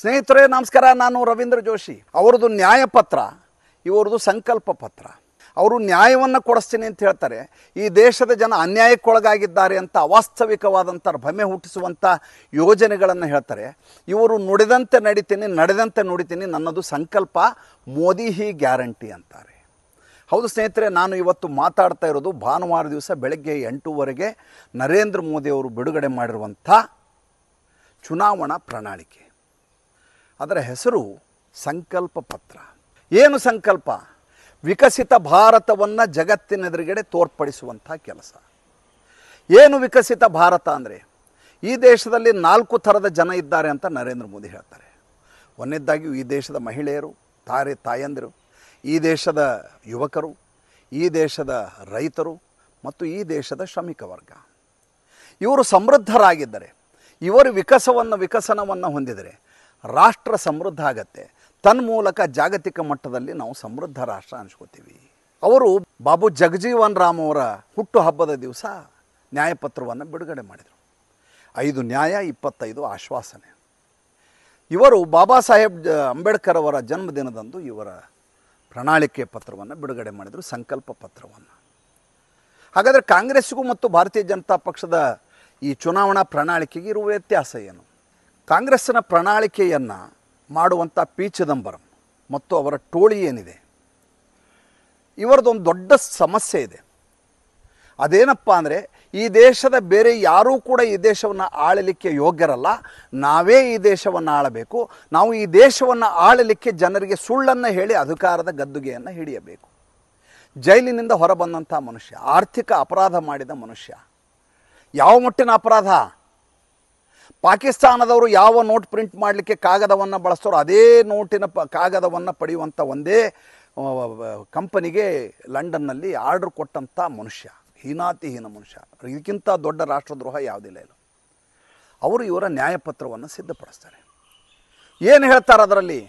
ಸ್ನೇಹಿತರೇ ನಮಸ್ಕಾರ ನಾನು ರವೀಂದ್ರ ಜೋಶಿ ಅವರದು ನ್ಯಾಯಪತ್ರ ಇವರದು ಸಂಕಲ್ಪ ಪತ್ರ ಅವರು ನ್ಯಾಯವನ್ನು ಕೊಡಿಸ್ತೀನಿ ಅಂತ ಹೇಳ್ತಾರೆ ಈ ದೇಶದ ಜನ ಅನ್ಯಾಯಕ್ಕೊಳಗಾಗಿದ್ದಾರೆ ಅಂತ ಅವಾಸ್ತವಿಕವಾದಂಥ ಭ್ರಮೆ ಹುಟ್ಟಿಸುವಂಥ ಯೋಜನೆಗಳನ್ನು ಹೇಳ್ತಾರೆ ಇವರು ನುಡಿದಂತೆ ನಡೀತೀನಿ ನಡೆದಂತೆ ನುಡಿತೀನಿ ನನ್ನದು ಸಂಕಲ್ಪ ಮೋದಿ ಹಿ ಗ್ಯಾರಂಟಿ ಅಂತಾರೆ ಹೌದು ಸ್ನೇಹಿತರೆ ನಾನು ಇವತ್ತು ಮಾತಾಡ್ತಾ ಇರೋದು ಭಾನುವಾರ ದಿವಸ ಬೆಳಗ್ಗೆ ಎಂಟೂವರೆಗೆ ನರೇಂದ್ರ ಮೋದಿಯವರು ಬಿಡುಗಡೆ ಮಾಡಿರುವಂಥ ಚುನಾವಣಾ ಪ್ರಣಾಳಿಕೆ ಅದರ ಹೆಸರು ಸಂಕಲ್ಪ ಪತ್ರ ಏನು ಸಂಕಲ್ಪ ವಿಕಸಿತ ಭಾರತವನ್ನು ಜಗತ್ತಿನೆದುರುಗಡೆ ತೋರ್ಪಡಿಸುವಂಥ ಕೆಲಸ ಏನು ವಿಕಸಿತ ಭಾರತ ಅಂದರೆ ಈ ದೇಶದಲ್ಲಿ ನಾಲ್ಕು ಥರದ ಜನ ಇದ್ದಾರೆ ಅಂತ ನರೇಂದ್ರ ಮೋದಿ ಹೇಳ್ತಾರೆ ಒಂದಿದ್ದಾಗಿಯೂ ಈ ದೇಶದ ಮಹಿಳೆಯರು ತಾರೆ ತಾಯಂದಿರು ಈ ದೇಶದ ಯುವಕರು ಈ ದೇಶದ ರೈತರು ಮತ್ತು ಈ ದೇಶದ ಶ್ರಮಿಕ ವರ್ಗ ಇವರು ಸಮೃದ್ಧರಾಗಿದ್ದರೆ ಇವರು ವಿಕಸವನ್ನು ವಿಕಸನವನ್ನು ಹೊಂದಿದರೆ ರಾಷ್ಟ್ರ ಸಮೃದ್ಧ ಆಗತ್ತೆ ತನ್ಮೂಲಕ ಜಾಗತಿಕ ಮಟ್ಟದಲ್ಲಿ ನಾವು ಸಮೃದ್ಧ ರಾಷ್ಟ್ರ ಅನ್ಸ್ಕೋತೀವಿ ಅವರು ಬಾಬು ಜಗಜೀವನ್ ರಾಮ್ ಅವರ ಹುಟ್ಟು ಹಬ್ಬದ ದಿವಸ ನ್ಯಾಯಪತ್ರವನ್ನು ಬಿಡುಗಡೆ ಮಾಡಿದರು ಐದು ನ್ಯಾಯ ಇಪ್ಪತ್ತೈದು ಆಶ್ವಾಸನೆ ಇವರು ಬಾಬಾ ಸಾಹೇಬ್ ಅಂಬೇಡ್ಕರ್ ಅವರ ಜನ್ಮದಿನದಂದು ಇವರ ಪ್ರಣಾಳಿಕೆ ಪತ್ರವನ್ನು ಬಿಡುಗಡೆ ಮಾಡಿದರು ಸಂಕಲ್ಪ ಪತ್ರವನ್ನು ಹಾಗಾದರೆ ಕಾಂಗ್ರೆಸ್ಗೂ ಮತ್ತು ಭಾರತೀಯ ಜನತಾ ಪಕ್ಷದ ಈ ಚುನಾವಣಾ ಪ್ರಣಾಳಿಕೆಗೆ ಇರುವ ವ್ಯತ್ಯಾಸ ಏನು ಕಾಂಗ್ರೆಸ್ಸಿನ ಪ್ರಣಾಳಿಕೆಯನ್ನು ಮಾಡುವಂಥ ಪಿ ಚಿದಂಬರಂ ಮತ್ತು ಅವರ ಟೋಳಿ ಏನಿದೆ ಇವರದೊಂದು ದೊಡ್ಡ ಸಮಸ್ಯೆ ಇದೆ ಅದೇನಪ್ಪ ಅಂದರೆ ಈ ದೇಶದ ಬೇರೆ ಯಾರೂ ಕೂಡ ಈ ದೇಶವನ್ನು ಆಳಲಿಕ್ಕೆ ಯೋಗ್ಯರಲ್ಲ ನಾವೇ ಈ ದೇಶವನ್ನು ಆಳಬೇಕು ನಾವು ಈ ದೇಶವನ್ನು ಆಳಲಿಕ್ಕೆ ಜನರಿಗೆ ಸುಳ್ಳನ್ನು ಹೇಳಿ ಅಧಿಕಾರದ ಗದ್ದುಗೆಯನ್ನು ಹಿಡಿಯಬೇಕು ಜೈಲಿನಿಂದ ಹೊರಬಂದಂಥ ಮನುಷ್ಯ ಆರ್ಥಿಕ ಅಪರಾಧ ಮಾಡಿದ ಮನುಷ್ಯ ಯಾವ ಮಟ್ಟಿನ ಅಪರಾಧ ಪಾಕಿಸ್ತಾನದವರು ಯಾವ ನೋಟ್ ಪ್ರಿಂಟ್ ಮಾಡಲಿಕ್ಕೆ ಕಾಗದವನ್ನು ಬಳಸ್ತಾರೋ ಅದೇ ನೋಟಿನ ಪ ಕಾಗದವನ್ನು ಪಡೆಯುವಂಥ ಒಂದೇ ಕಂಪನಿಗೆ ಲಂಡನ್ನಲ್ಲಿ ಆರ್ಡ್ರ್ ಕೊಟ್ಟಂಥ ಮನುಷ್ಯ ಹೀನಾತಿಹೀನ ಮನುಷ್ಯ ಇದಕ್ಕಿಂತ ದೊಡ್ಡ ರಾಷ್ಟ್ರದ್ರೋಹ ಯಾವುದಿಲ್ಲ ಇಲ್ಲ ಅವರು ಇವರ ನ್ಯಾಯಪತ್ರವನ್ನು ಸಿದ್ಧಪಡಿಸ್ತಾರೆ ಏನು ಹೇಳ್ತಾರೆ ಅದರಲ್ಲಿ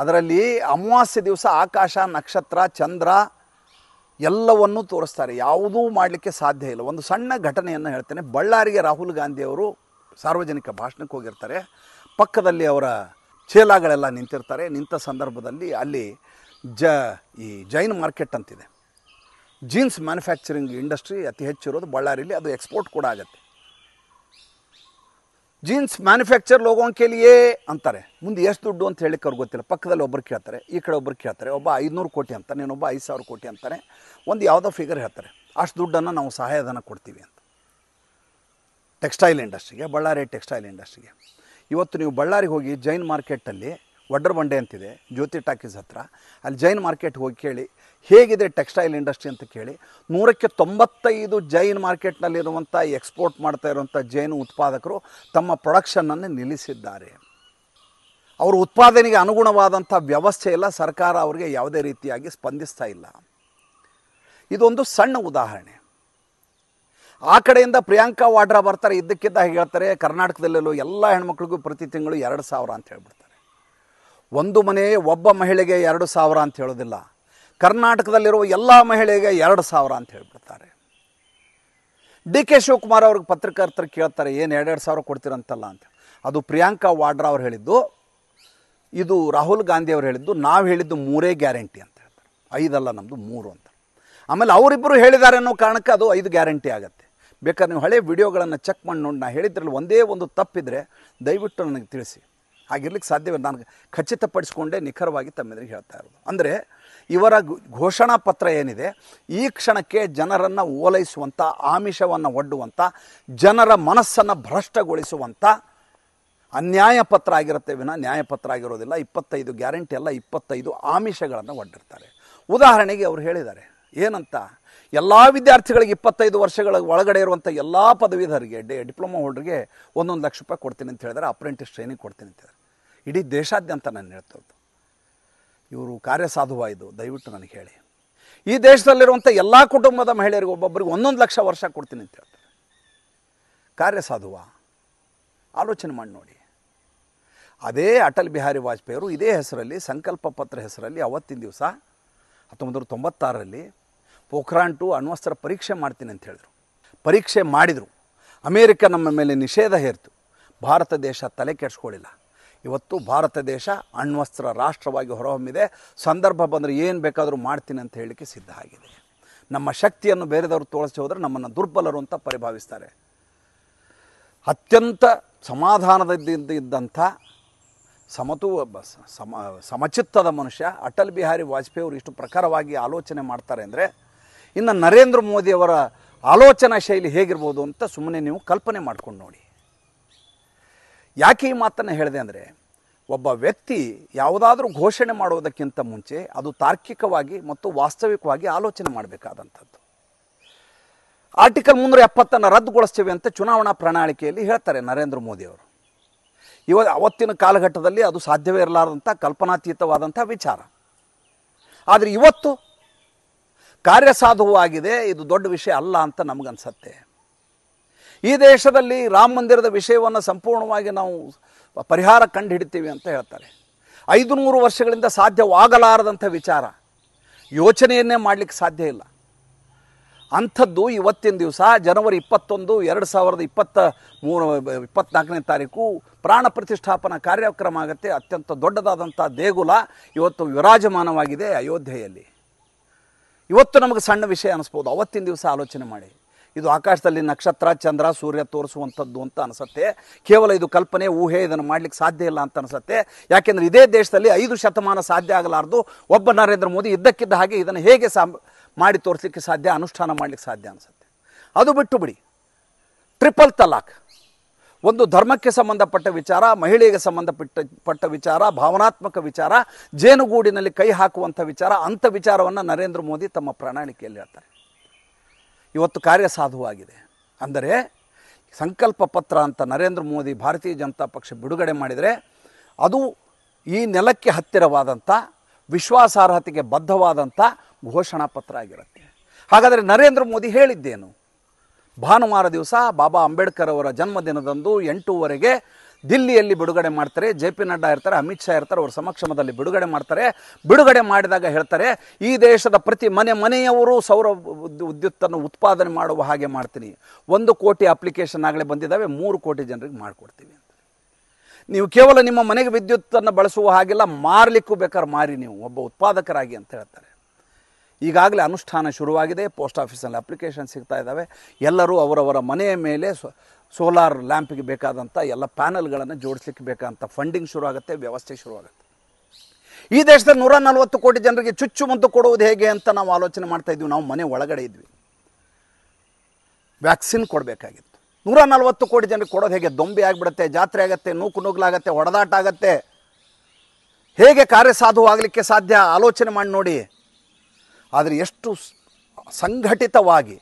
ಅದರಲ್ಲಿ ಅಮಾವಾಸ್ಯೆ ದಿವಸ ಆಕಾಶ ನಕ್ಷತ್ರ ಚಂದ್ರ ಎಲ್ಲವನ್ನೂ ತೋರಿಸ್ತಾರೆ ಯಾವುದೂ ಮಾಡಲಿಕ್ಕೆ ಸಾಧ್ಯ ಇಲ್ಲ ಒಂದು ಸಣ್ಣ ಘಟನೆಯನ್ನು ಹೇಳ್ತೇನೆ ಬಳ್ಳಾರಿಗೆ ರಾಹುಲ್ ಗಾಂಧಿಯವರು ಸಾರ್ವಜನಿಕ ಭಾಷಣಕ್ಕೆ ಹೋಗಿರ್ತಾರೆ ಪಕ್ಕದಲ್ಲಿ ಅವರ ಚೇಲಾಗಳೆಲ್ಲ ನಿಂತಿರ್ತಾರೆ ನಿಂತ ಸಂದರ್ಭದಲ್ಲಿ ಅಲ್ಲಿ ಜ ಈ ಜೈನ್ ಮಾರ್ಕೆಟ್ ಅಂತಿದೆ ಜೀನ್ಸ್ ಮ್ಯಾನುಫ್ಯಾಕ್ಚರಿಂಗ್ ಇಂಡಸ್ಟ್ರಿ ಅತಿ ಹೆಚ್ಚಿರೋದು ಬಳ್ಳಾರಿಲಿ ಅದು ಎಕ್ಸ್ಪೋರ್ಟ್ ಕೂಡ ಆಗುತ್ತೆ ಜೀನ್ಸ್ ಮ್ಯಾನುಫ್ಯಾಕ್ಚರ್ ಲೋಗೋಂಕೇಲಿಯೇ ಅಂತಾರೆ ಮುಂದೆ ಎಷ್ಟು ದುಡ್ಡು ಅಂತ ಹೇಳಿಕ್ಕೆ ಅವ್ರಿಗೆ ಗೊತ್ತಿಲ್ಲ ಪಕ್ಕದಲ್ಲಿ ಒಬ್ಬರು ಕೇಳ್ತಾರೆ ಈ ಕಡೆ ಒಬ್ಬರು ಕೇಳ್ತಾರೆ ಒಬ್ಬ ಐದುನೂರು ಕೋಟಿ ಅಂತಾನೆ ಇನ್ನೊಬ್ಬ ಐದು ಸಾವಿರ ಕೋಟಿ ಅಂತಾನೆ ಒಂದು ಯಾವುದೋ ಫಿಗರ್ ಹೇಳ್ತಾರೆ ಅಷ್ಟು ದುಡ್ಡನ್ನು ನಾವು ಸಹಾಯಧನ ಕೊಡ್ತೀವಿ ಅಂತ ಟೆಕ್ಸ್ಟೈಲ್ ಇಂಡಸ್ಟ್ರಿಗೆ ಬಳ್ಳಾರಿ ಟೆಕ್ಸ್ಟೈಲ್ ಇಂಡಸ್ಟ್ರಿಗೆ ಇವತ್ತು ನೀವು ಬಳ್ಳಾರಿಗೆ ಹೋಗಿ ಜೈನ್ ಮಾರ್ಕೆಟಲ್ಲಿ ವಡ್ರ ಬಂಡೆ ಅಂತಿದೆ ಜ್ಯೋತಿ ಟಾಕೀಸ್ ಹತ್ರ ಅಲ್ಲಿ ಜೈನ್ ಮಾರ್ಕೆಟ್ ಹೋಗಿ ಕೇಳಿ ಹೇಗಿದೆ ಟೆಕ್ಸ್ಟೈಲ್ ಇಂಡಸ್ಟ್ರಿ ಅಂತ ಕೇಳಿ ನೂರಕ್ಕೆ ತೊಂಬತ್ತೈದು ಜೈನ್ ಮಾರ್ಕೆಟ್ನಲ್ಲಿರುವಂಥ ಎಕ್ಸ್ಪೋರ್ಟ್ ಮಾಡ್ತಾ ಇರುವಂಥ ಜೈನ್ ಉತ್ಪಾದಕರು ತಮ್ಮ ಪ್ರೊಡಕ್ಷನನ್ನು ನಿಲ್ಲಿಸಿದ್ದಾರೆ ಅವರು ಉತ್ಪಾದನೆಗೆ ಅನುಗುಣವಾದಂಥ ವ್ಯವಸ್ಥೆ ಇಲ್ಲ ಸರ್ಕಾರ ಅವರಿಗೆ ಯಾವುದೇ ರೀತಿಯಾಗಿ ಸ್ಪಂದಿಸ್ತಾ ಇಲ್ಲ ಇದೊಂದು ಸಣ್ಣ ಉದಾಹರಣೆ ಆ ಕಡೆಯಿಂದ ಪ್ರಿಯಾಂಕಾ ವಾಡ್ರಾ ಬರ್ತಾರೆ ಇದ್ದಕ್ಕಿದ್ದ ಹೇಳ್ತಾರೆ ಕರ್ನಾಟಕದಲ್ಲೆಲ್ಲೂ ಎಲ್ಲ ಹೆಣ್ಮಕ್ಳಿಗೂ ಪ್ರತಿ ತಿಂಗಳು ಎರಡು ಸಾವಿರ ಅಂತ ಹೇಳ್ಬಿಡ್ತಾರೆ ಒಂದು ಮನೆ ಒಬ್ಬ ಮಹಿಳೆಗೆ ಎರಡು ಸಾವಿರ ಅಂತ ಹೇಳೋದಿಲ್ಲ ಕರ್ನಾಟಕದಲ್ಲಿರುವ ಎಲ್ಲ ಮಹಿಳೆಗೆ ಎರಡು ಸಾವಿರ ಅಂತ ಹೇಳ್ಬಿಡ್ತಾರೆ ಡಿ ಕೆ ಶಿವಕುಮಾರ್ ಅವ್ರಿಗೆ ಪತ್ರಕರ್ತರು ಕೇಳ್ತಾರೆ ಏನು ಎರಡೆರಡು ಸಾವಿರ ಕೊಡ್ತೀರಂತಲ್ಲ ಅಂತ ಅದು ಪ್ರಿಯಾಂಕಾ ವಾಡ್ರಾ ಅವ್ರು ಹೇಳಿದ್ದು ಇದು ರಾಹುಲ್ ಗಾಂಧಿ ಅವ್ರು ಹೇಳಿದ್ದು ನಾವು ಹೇಳಿದ್ದು ಮೂರೇ ಗ್ಯಾರಂಟಿ ಅಂತ ಹೇಳ್ತಾರೆ ಐದಲ್ಲ ನಮ್ಮದು ಮೂರು ಅಂತ ಆಮೇಲೆ ಅವರಿಬ್ಬರು ಹೇಳಿದ್ದಾರೆ ಅನ್ನೋ ಕಾರಣಕ್ಕೆ ಅದು ಐದು ಗ್ಯಾರಂಟಿ ಆಗುತ್ತೆ ಬೇಕಾದ್ರೆ ನೀವು ಹಳೆ ವಿಡಿಯೋಗಳನ್ನು ಚೆಕ್ ಮಾಡಿ ನೋಡಿ ನಾನು ಹೇಳಿದ್ರಲ್ಲಿ ಒಂದೇ ಒಂದು ತಪ್ಪಿದ್ರೆ ದಯವಿಟ್ಟು ನನಗೆ ತಿಳಿಸಿ ಹಾಗಿರ್ಲಿಕ್ಕೆ ಸಾಧ್ಯವೇ ನಾನು ಖಚಿತಪಡಿಸಿಕೊಂಡೇ ನಿಖರವಾಗಿ ತಮ್ಮೆದುರಿಗೆ ಹೇಳ್ತಾ ಇರೋದು ಅಂದರೆ ಇವರ ಘೋಷಣಾ ಪತ್ರ ಏನಿದೆ ಈ ಕ್ಷಣಕ್ಕೆ ಜನರನ್ನು ಓಲೈಸುವಂಥ ಆಮಿಷವನ್ನು ಒಡ್ಡುವಂಥ ಜನರ ಮನಸ್ಸನ್ನು ಭ್ರಷ್ಟಗೊಳಿಸುವಂಥ ಅನ್ಯಾಯ ಪತ್ರ ಆಗಿರುತ್ತೆ ವಿನ ನ್ಯಾಯಪತ್ರ ಆಗಿರೋದಿಲ್ಲ ಇಪ್ಪತ್ತೈದು ಗ್ಯಾರಂಟಿ ಅಲ್ಲ ಇಪ್ಪತ್ತೈದು ಆಮಿಷಗಳನ್ನು ಒಡ್ಡಿರ್ತಾರೆ ಉದಾಹರಣೆಗೆ ಅವರು ಹೇಳಿದ್ದಾರೆ ಏನಂತ ಎಲ್ಲ ವಿದ್ಯಾರ್ಥಿಗಳಿಗೆ ಇಪ್ಪತ್ತೈದು ವರ್ಷಗಳ ಒಳಗಡೆ ಇರುವಂಥ ಎಲ್ಲ ಪದವೀಧರಿಗೆ ಡೇ ಡಿಪ್ಲೊಮಾ ಹೋಲ್ಡ್ರಿಗೆ ಒಂದೊಂದು ಲಕ್ಷ ರೂಪಾಯಿ ಕೊಡ್ತೀನಿ ಅಂತ ಹೇಳಿದ್ರೆ ಅಪ್ರೆಂಟಿಸ್ ಟ್ರೈನಿಂಗ್ ಕೊಡ್ತೀನಿ ಅಂತ ಹೇಳಿದ್ರೆ ಇಡೀ ದೇಶಾದ್ಯಂತ ನಾನು ಹೇಳ್ತಿರೋದು ಇವರು ಕಾರ್ಯಸಾಧುವಾಯಿದು ಇದು ದಯವಿಟ್ಟು ನನಗೆ ಹೇಳಿ ಈ ದೇಶದಲ್ಲಿರುವಂಥ ಎಲ್ಲ ಕುಟುಂಬದ ಮಹಿಳೆಯರಿಗೆ ಒಬ್ಬೊಬ್ಬರಿಗೆ ಒಂದೊಂದು ಲಕ್ಷ ವರ್ಷ ಕೊಡ್ತೀನಿ ಅಂತ ಹೇಳ್ತಾರೆ ಕಾರ್ಯಸಾಧುವ ಆಲೋಚನೆ ಮಾಡಿ ನೋಡಿ ಅದೇ ಅಟಲ್ ಬಿಹಾರಿ ವಾಜಪೇಯಿರು ಇದೇ ಹೆಸರಲ್ಲಿ ಸಂಕಲ್ಪ ಪತ್ರ ಹೆಸರಲ್ಲಿ ಅವತ್ತಿನ ದಿವಸ ಹತ್ತೊಂಬತ್ತು ನೂರ ತೊಂಬತ್ತಾರರಲ್ಲಿ ಪೋಖ್ರಾನ್ ಟು ಅಣ್ವಸ್ತ್ರ ಪರೀಕ್ಷೆ ಮಾಡ್ತೀನಿ ಅಂತ ಹೇಳಿದರು ಪರೀಕ್ಷೆ ಮಾಡಿದರು ಅಮೇರಿಕ ನಮ್ಮ ಮೇಲೆ ನಿಷೇಧ ಹೇರ್ತು ಭಾರತ ದೇಶ ತಲೆ ಕೆಡಿಸ್ಕೊಳ್ಳಿಲ್ಲ ಇವತ್ತು ಭಾರತ ದೇಶ ಅಣ್ವಸ್ತ್ರ ರಾಷ್ಟ್ರವಾಗಿ ಹೊರಹೊಮ್ಮಿದೆ ಸಂದರ್ಭ ಬಂದರೆ ಏನು ಬೇಕಾದರೂ ಮಾಡ್ತೀನಿ ಅಂತ ಹೇಳಲಿಕ್ಕೆ ಸಿದ್ಧ ಆಗಿದೆ ನಮ್ಮ ಶಕ್ತಿಯನ್ನು ಬೇರೆದವರು ತೋರಿಸಿ ಹೋದರೆ ನಮ್ಮನ್ನು ದುರ್ಬಲರು ಅಂತ ಪರಿಭಾವಿಸ್ತಾರೆ ಅತ್ಯಂತ ಸಮಾಧಾನದಿಂದ ಇದ್ದಂಥ ಸಮತು ಸಮ ಸಮಚಿತ್ತದ ಮನುಷ್ಯ ಅಟಲ್ ಬಿಹಾರಿ ವಾಜಪೇಯಿ ಅವರು ಇಷ್ಟು ಪ್ರಕಾರವಾಗಿ ಆಲೋಚನೆ ಮಾಡ್ತಾರೆ ಅಂದರೆ ಇನ್ನು ನರೇಂದ್ರ ಮೋದಿಯವರ ಆಲೋಚನಾ ಶೈಲಿ ಹೇಗಿರ್ಬೋದು ಅಂತ ಸುಮ್ಮನೆ ನೀವು ಕಲ್ಪನೆ ಮಾಡ್ಕೊಂಡು ನೋಡಿ ಯಾಕೆ ಈ ಮಾತನ್ನು ಹೇಳಿದೆ ಅಂದರೆ ಒಬ್ಬ ವ್ಯಕ್ತಿ ಯಾವುದಾದ್ರೂ ಘೋಷಣೆ ಮಾಡುವುದಕ್ಕಿಂತ ಮುಂಚೆ ಅದು ತಾರ್ಕಿಕವಾಗಿ ಮತ್ತು ವಾಸ್ತವಿಕವಾಗಿ ಆಲೋಚನೆ ಮಾಡಬೇಕಾದಂಥದ್ದು ಆರ್ಟಿಕಲ್ ಮುನ್ನೂರ ಎಪ್ಪತ್ತನ್ನು ರದ್ದುಗೊಳಿಸ್ತೇವೆ ಅಂತ ಚುನಾವಣಾ ಪ್ರಣಾಳಿಕೆಯಲ್ಲಿ ಹೇಳ್ತಾರೆ ನರೇಂದ್ರ ಮೋದಿಯವರು ಇವ ಅವತ್ತಿನ ಕಾಲಘಟ್ಟದಲ್ಲಿ ಅದು ಸಾಧ್ಯವೇ ಇರಲಾರದಂಥ ಕಲ್ಪನಾತೀತವಾದಂಥ ವಿಚಾರ ಆದರೆ ಇವತ್ತು ಕಾರ್ಯಸಾಧುವಾಗಿದೆ ಇದು ದೊಡ್ಡ ವಿಷಯ ಅಲ್ಲ ಅಂತ ನಮಗನ್ಸತ್ತೆ ಈ ದೇಶದಲ್ಲಿ ರಾಮ ಮಂದಿರದ ವಿಷಯವನ್ನು ಸಂಪೂರ್ಣವಾಗಿ ನಾವು ಪರಿಹಾರ ಕಂಡು ಹಿಡಿತೀವಿ ಅಂತ ಹೇಳ್ತಾರೆ ಐದು ನೂರು ವರ್ಷಗಳಿಂದ ಸಾಧ್ಯವಾಗಲಾರದಂಥ ವಿಚಾರ ಯೋಚನೆಯನ್ನೇ ಮಾಡಲಿಕ್ಕೆ ಸಾಧ್ಯ ಇಲ್ಲ ಅಂಥದ್ದು ಇವತ್ತಿನ ದಿವಸ ಜನವರಿ ಇಪ್ಪತ್ತೊಂದು ಎರಡು ಸಾವಿರದ ಇಪ್ಪತ್ತ ಮೂರು ಇಪ್ಪತ್ತ್ನಾಲ್ಕನೇ ತಾರೀಕು ಪ್ರಾಣ ಪ್ರತಿಷ್ಠಾಪನಾ ಕಾರ್ಯಕ್ರಮ ಆಗುತ್ತೆ ಅತ್ಯಂತ ದೊಡ್ಡದಾದಂಥ ದೇಗುಲ ಇವತ್ತು ವಿರಾಜಮಾನವಾಗಿದೆ ಅಯೋಧ್ಯೆಯಲ್ಲಿ ಇವತ್ತು ನಮಗೆ ಸಣ್ಣ ವಿಷಯ ಅನಿಸ್ಬೋದು ಅವತ್ತಿನ ದಿವಸ ಆಲೋಚನೆ ಮಾಡಿ ಇದು ಆಕಾಶದಲ್ಲಿ ನಕ್ಷತ್ರ ಚಂದ್ರ ಸೂರ್ಯ ತೋರಿಸುವಂಥದ್ದು ಅಂತ ಅನಿಸುತ್ತೆ ಕೇವಲ ಇದು ಕಲ್ಪನೆ ಊಹೆ ಇದನ್ನು ಮಾಡಲಿಕ್ಕೆ ಸಾಧ್ಯ ಇಲ್ಲ ಅಂತ ಅನಿಸುತ್ತೆ ಯಾಕೆಂದರೆ ಇದೇ ದೇಶದಲ್ಲಿ ಐದು ಶತಮಾನ ಸಾಧ್ಯ ಆಗಲಾರ್ದು ಒಬ್ಬ ನರೇಂದ್ರ ಮೋದಿ ಇದ್ದಕ್ಕಿದ್ದ ಹಾಗೆ ಇದನ್ನು ಹೇಗೆ ಸಾ ಮಾಡಿ ತೋರಿಸಲಿಕ್ಕೆ ಸಾಧ್ಯ ಅನುಷ್ಠಾನ ಮಾಡಲಿಕ್ಕೆ ಸಾಧ್ಯ ಅನಿಸುತ್ತೆ ಅದು ಬಿಟ್ಟು ಬಿಡಿ ಟ್ರಿಪಲ್ ತಲಾಖ್ ಒಂದು ಧರ್ಮಕ್ಕೆ ಸಂಬಂಧಪಟ್ಟ ವಿಚಾರ ಮಹಿಳೆಗೆ ಸಂಬಂಧಪಟ್ಟ ಪಟ್ಟ ವಿಚಾರ ಭಾವನಾತ್ಮಕ ವಿಚಾರ ಜೇನುಗೂಡಿನಲ್ಲಿ ಕೈ ಹಾಕುವಂಥ ವಿಚಾರ ಅಂಥ ವಿಚಾರವನ್ನು ನರೇಂದ್ರ ಮೋದಿ ತಮ್ಮ ಪ್ರಣಾಳಿಕೆಯಲ್ಲಿ ಹೇಳ್ತಾರೆ ಇವತ್ತು ಕಾರ್ಯ ಸಾಧುವಾಗಿದೆ ಅಂದರೆ ಸಂಕಲ್ಪ ಪತ್ರ ಅಂತ ನರೇಂದ್ರ ಮೋದಿ ಭಾರತೀಯ ಜನತಾ ಪಕ್ಷ ಬಿಡುಗಡೆ ಮಾಡಿದರೆ ಅದು ಈ ನೆಲಕ್ಕೆ ಹತ್ತಿರವಾದಂಥ ವಿಶ್ವಾಸಾರ್ಹತೆಗೆ ಬದ್ಧವಾದಂಥ ಘೋಷಣಾ ಪತ್ರ ಆಗಿರುತ್ತೆ ಹಾಗಾದರೆ ನರೇಂದ್ರ ಮೋದಿ ಹೇಳಿದ್ದೇನು ಭಾನುವಾರ ದಿವಸ ಬಾಬಾ ಅಂಬೇಡ್ಕರ್ ಅವರ ಜನ್ಮದಿನದಂದು ಎಂಟೂವರೆಗೆ ದಿಲ್ಲಿಯಲ್ಲಿ ಬಿಡುಗಡೆ ಮಾಡ್ತಾರೆ ಜೆ ಪಿ ನಡ್ಡಾ ಇರ್ತಾರೆ ಅಮಿತ್ ಶಾ ಇರ್ತಾರೆ ಅವ್ರ ಸಮಕ್ಷಮದಲ್ಲಿ ಬಿಡುಗಡೆ ಮಾಡ್ತಾರೆ ಬಿಡುಗಡೆ ಮಾಡಿದಾಗ ಹೇಳ್ತಾರೆ ಈ ದೇಶದ ಪ್ರತಿ ಮನೆ ಮನೆಯವರು ಸೌರ ವಿದ್ಯುತ್ತನ್ನು ಉತ್ಪಾದನೆ ಮಾಡುವ ಹಾಗೆ ಮಾಡ್ತೀನಿ ಒಂದು ಕೋಟಿ ಅಪ್ಲಿಕೇಶನ್ ಆಗಲೇ ಬಂದಿದ್ದಾವೆ ಮೂರು ಕೋಟಿ ಜನರಿಗೆ ಮಾಡಿಕೊಡ್ತೀವಿ ಅಂತ ನೀವು ಕೇವಲ ನಿಮ್ಮ ಮನೆಗೆ ವಿದ್ಯುತ್ತನ್ನು ಬಳಸುವ ಹಾಗೆಲ್ಲ ಮಾರಲಿಕ್ಕೂ ಬೇಕಾದ್ರೆ ಮಾರಿ ನೀವು ಒಬ್ಬ ಉತ್ಪಾದಕರಾಗಿ ಅಂತ ಹೇಳ್ತಾರೆ ಈಗಾಗಲೇ ಅನುಷ್ಠಾನ ಶುರುವಾಗಿದೆ ಪೋಸ್ಟ್ ಆಫೀಸಲ್ಲಿ ಅಪ್ಲಿಕೇಶನ್ ಸಿಗ್ತಾ ಇದ್ದಾವೆ ಎಲ್ಲರೂ ಅವರವರ ಮನೆಯ ಮೇಲೆ ಸೋಲಾರ್ ಲ್ಯಾಂಪಿಗೆ ಬೇಕಾದಂಥ ಎಲ್ಲ ಪ್ಯಾನಲ್ಗಳನ್ನು ಜೋಡಿಸ್ಲಿಕ್ಕೆ ಬೇಕಾದಂಥ ಫಂಡಿಂಗ್ ಶುರುವಾಗುತ್ತೆ ವ್ಯವಸ್ಥೆ ಶುರುವಾಗುತ್ತೆ ಈ ದೇಶದ ನೂರ ನಲವತ್ತು ಕೋಟಿ ಜನರಿಗೆ ಚುಚ್ಚು ಮುಂದೆ ಕೊಡುವುದು ಹೇಗೆ ಅಂತ ನಾವು ಆಲೋಚನೆ ಮಾಡ್ತಾ ಇದ್ವಿ ನಾವು ಮನೆ ಒಳಗಡೆ ಇದ್ವಿ ವ್ಯಾಕ್ಸಿನ್ ಕೊಡಬೇಕಾಗಿತ್ತು ನೂರ ನಲ್ವತ್ತು ಕೋಟಿ ಜನರಿಗೆ ಕೊಡೋದು ಹೇಗೆ ದೊಂಬಿ ಆಗಿಬಿಡುತ್ತೆ ಜಾತ್ರೆ ಆಗುತ್ತೆ ನೂಕು ನೂಗ್ಲಾಗತ್ತೆ ಹೊಡೆದಾಟ ಆಗತ್ತೆ ಹೇಗೆ ಕಾರ್ಯಸಾಧುವಾಗಲಿಕ್ಕೆ ಸಾಧ್ಯ ಆಲೋಚನೆ ಮಾಡಿ ನೋಡಿ ಆದರೆ ಎಷ್ಟು ಸಂಘಟಿತವಾಗಿ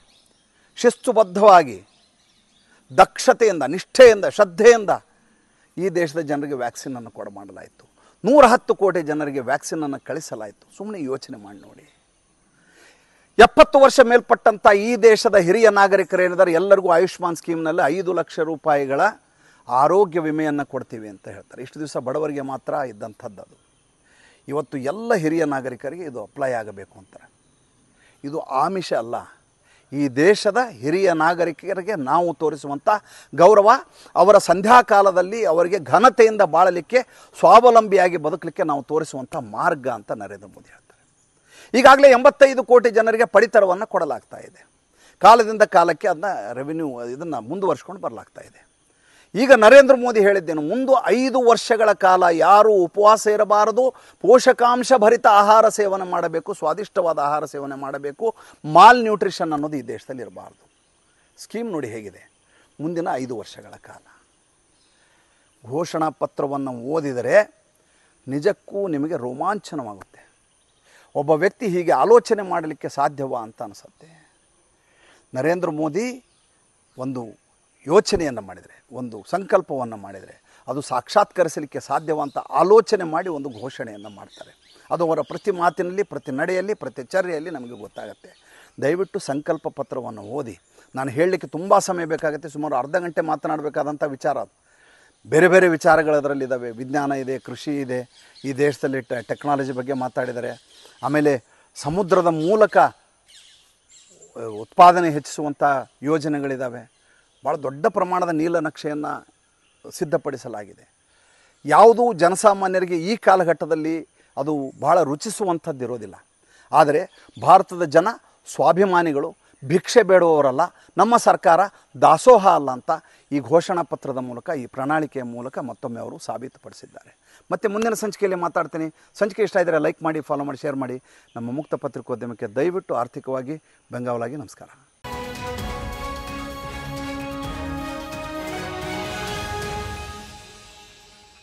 ಶಿಸ್ತುಬದ್ಧವಾಗಿ ದಕ್ಷತೆಯಿಂದ ನಿಷ್ಠೆಯಿಂದ ಶ್ರದ್ಧೆಯಿಂದ ಈ ದೇಶದ ಜನರಿಗೆ ವ್ಯಾಕ್ಸಿನನ್ನು ಕೊಡ ಮಾಡಲಾಯಿತು ನೂರ ಹತ್ತು ಕೋಟಿ ಜನರಿಗೆ ವ್ಯಾಕ್ಸಿನನ್ನು ಕಳಿಸಲಾಯಿತು ಸುಮ್ಮನೆ ಯೋಚನೆ ಮಾಡಿ ನೋಡಿ ಎಪ್ಪತ್ತು ವರ್ಷ ಮೇಲ್ಪಟ್ಟಂಥ ಈ ದೇಶದ ಹಿರಿಯ ನಾಗರಿಕರೇನಿದ್ದಾರೆ ಎಲ್ಲರಿಗೂ ಆಯುಷ್ಮಾನ್ ಸ್ಕೀಮ್ನಲ್ಲಿ ಐದು ಲಕ್ಷ ರೂಪಾಯಿಗಳ ಆರೋಗ್ಯ ವಿಮೆಯನ್ನು ಕೊಡ್ತೀವಿ ಅಂತ ಹೇಳ್ತಾರೆ ಇಷ್ಟು ದಿವಸ ಬಡವರಿಗೆ ಮಾತ್ರ ಇದ್ದಂಥದ್ದು ಅದು ಇವತ್ತು ಎಲ್ಲ ಹಿರಿಯ ನಾಗರಿಕರಿಗೆ ಇದು ಅಪ್ಲೈ ಆಗಬೇಕು ಅಂತಾರೆ ಇದು ಆಮಿಷ ಅಲ್ಲ ಈ ದೇಶದ ಹಿರಿಯ ನಾಗರಿಕರಿಗೆ ನಾವು ತೋರಿಸುವಂಥ ಗೌರವ ಅವರ ಸಂಧ್ಯಾಕಾಲದಲ್ಲಿ ಅವರಿಗೆ ಘನತೆಯಿಂದ ಬಾಳಲಿಕ್ಕೆ ಸ್ವಾವಲಂಬಿಯಾಗಿ ಬದುಕಲಿಕ್ಕೆ ನಾವು ತೋರಿಸುವಂಥ ಮಾರ್ಗ ಅಂತ ನರೇಂದ್ರ ಮೋದಿ ಹೇಳ್ತಾರೆ ಈಗಾಗಲೇ ಎಂಬತ್ತೈದು ಕೋಟಿ ಜನರಿಗೆ ಪಡಿತರವನ್ನು ಕೊಡಲಾಗ್ತಾ ಇದೆ ಕಾಲದಿಂದ ಕಾಲಕ್ಕೆ ಅದನ್ನ ರೆವಿನ್ಯೂ ಇದನ್ನು ಮುಂದುವರ್ಸ್ಕೊಂಡು ಬರಲಾಗ್ತಾ ಇದೆ ಈಗ ನರೇಂದ್ರ ಮೋದಿ ಹೇಳಿದ್ದೇನು ಮುಂದೆ ಐದು ವರ್ಷಗಳ ಕಾಲ ಯಾರು ಉಪವಾಸ ಇರಬಾರದು ಪೋಷಕಾಂಶ ಭರಿತ ಆಹಾರ ಸೇವನೆ ಮಾಡಬೇಕು ಸ್ವಾದಿಷ್ಟವಾದ ಆಹಾರ ಸೇವನೆ ಮಾಡಬೇಕು ಮಾಲ್ ನ್ಯೂಟ್ರಿಷನ್ ಅನ್ನೋದು ಈ ದೇಶದಲ್ಲಿ ಇರಬಾರ್ದು ಸ್ಕೀಮ್ ನೋಡಿ ಹೇಗಿದೆ ಮುಂದಿನ ಐದು ವರ್ಷಗಳ ಕಾಲ ಘೋಷಣಾ ಪತ್ರವನ್ನು ಓದಿದರೆ ನಿಜಕ್ಕೂ ನಿಮಗೆ ರೋಮಾಂಚನವಾಗುತ್ತೆ ಒಬ್ಬ ವ್ಯಕ್ತಿ ಹೀಗೆ ಆಲೋಚನೆ ಮಾಡಲಿಕ್ಕೆ ಸಾಧ್ಯವಾ ಅಂತ ಅನಿಸುತ್ತೆ ನರೇಂದ್ರ ಮೋದಿ ಒಂದು ಯೋಚನೆಯನ್ನು ಮಾಡಿದರೆ ಒಂದು ಸಂಕಲ್ಪವನ್ನು ಮಾಡಿದರೆ ಅದು ಸಾಕ್ಷಾತ್ಕರಿಸಲಿಕ್ಕೆ ಸಾಧ್ಯವಂತ ಆಲೋಚನೆ ಮಾಡಿ ಒಂದು ಘೋಷಣೆಯನ್ನು ಮಾಡ್ತಾರೆ ಅದು ಅವರ ಪ್ರತಿ ಮಾತಿನಲ್ಲಿ ಪ್ರತಿ ನಡೆಯಲ್ಲಿ ಪ್ರತಿ ಚರ್ಯೆಯಲ್ಲಿ ನಮಗೆ ಗೊತ್ತಾಗುತ್ತೆ ದಯವಿಟ್ಟು ಸಂಕಲ್ಪ ಪತ್ರವನ್ನು ಓದಿ ನಾನು ಹೇಳಲಿಕ್ಕೆ ತುಂಬ ಸಮಯ ಬೇಕಾಗುತ್ತೆ ಸುಮಾರು ಅರ್ಧ ಗಂಟೆ ಮಾತನಾಡಬೇಕಾದಂಥ ವಿಚಾರ ಅದು ಬೇರೆ ಬೇರೆ ವಿಚಾರಗಳು ಅದರಲ್ಲಿದ್ದಾವೆ ವಿಜ್ಞಾನ ಇದೆ ಕೃಷಿ ಇದೆ ಈ ದೇಶದಲ್ಲಿ ಟೆಕ್ನಾಲಜಿ ಬಗ್ಗೆ ಮಾತಾಡಿದರೆ ಆಮೇಲೆ ಸಮುದ್ರದ ಮೂಲಕ ಉತ್ಪಾದನೆ ಹೆಚ್ಚಿಸುವಂಥ ಯೋಜನೆಗಳಿದ್ದಾವೆ ಭಾಳ ದೊಡ್ಡ ಪ್ರಮಾಣದ ನೀಲ ನಕ್ಷೆಯನ್ನು ಸಿದ್ಧಪಡಿಸಲಾಗಿದೆ ಯಾವುದೂ ಜನಸಾಮಾನ್ಯರಿಗೆ ಈ ಕಾಲಘಟ್ಟದಲ್ಲಿ ಅದು ರುಚಿಸುವಂಥದ್ದು ಇರೋದಿಲ್ಲ ಆದರೆ ಭಾರತದ ಜನ ಸ್ವಾಭಿಮಾನಿಗಳು ಭಿಕ್ಷೆ ಬೇಡುವವರಲ್ಲ ನಮ್ಮ ಸರ್ಕಾರ ದಾಸೋಹ ಅಲ್ಲ ಅಂತ ಈ ಘೋಷಣಾ ಪತ್ರದ ಮೂಲಕ ಈ ಪ್ರಣಾಳಿಕೆಯ ಮೂಲಕ ಮತ್ತೊಮ್ಮೆ ಅವರು ಸಾಬೀತುಪಡಿಸಿದ್ದಾರೆ ಮತ್ತು ಮುಂದಿನ ಸಂಚಿಕೆಯಲ್ಲಿ ಮಾತಾಡ್ತೀನಿ ಸಂಚಿಕೆ ಇಷ್ಟ ಇದ್ದರೆ ಲೈಕ್ ಮಾಡಿ ಫಾಲೋ ಮಾಡಿ ಶೇರ್ ಮಾಡಿ ನಮ್ಮ ಮುಕ್ತ ಪತ್ರಿಕೋದ್ಯಮಕ್ಕೆ ದಯವಿಟ್ಟು ಆರ್ಥಿಕವಾಗಿ ಬೆಂಗಾವಲಾಗಿ ನಮಸ್ಕಾರ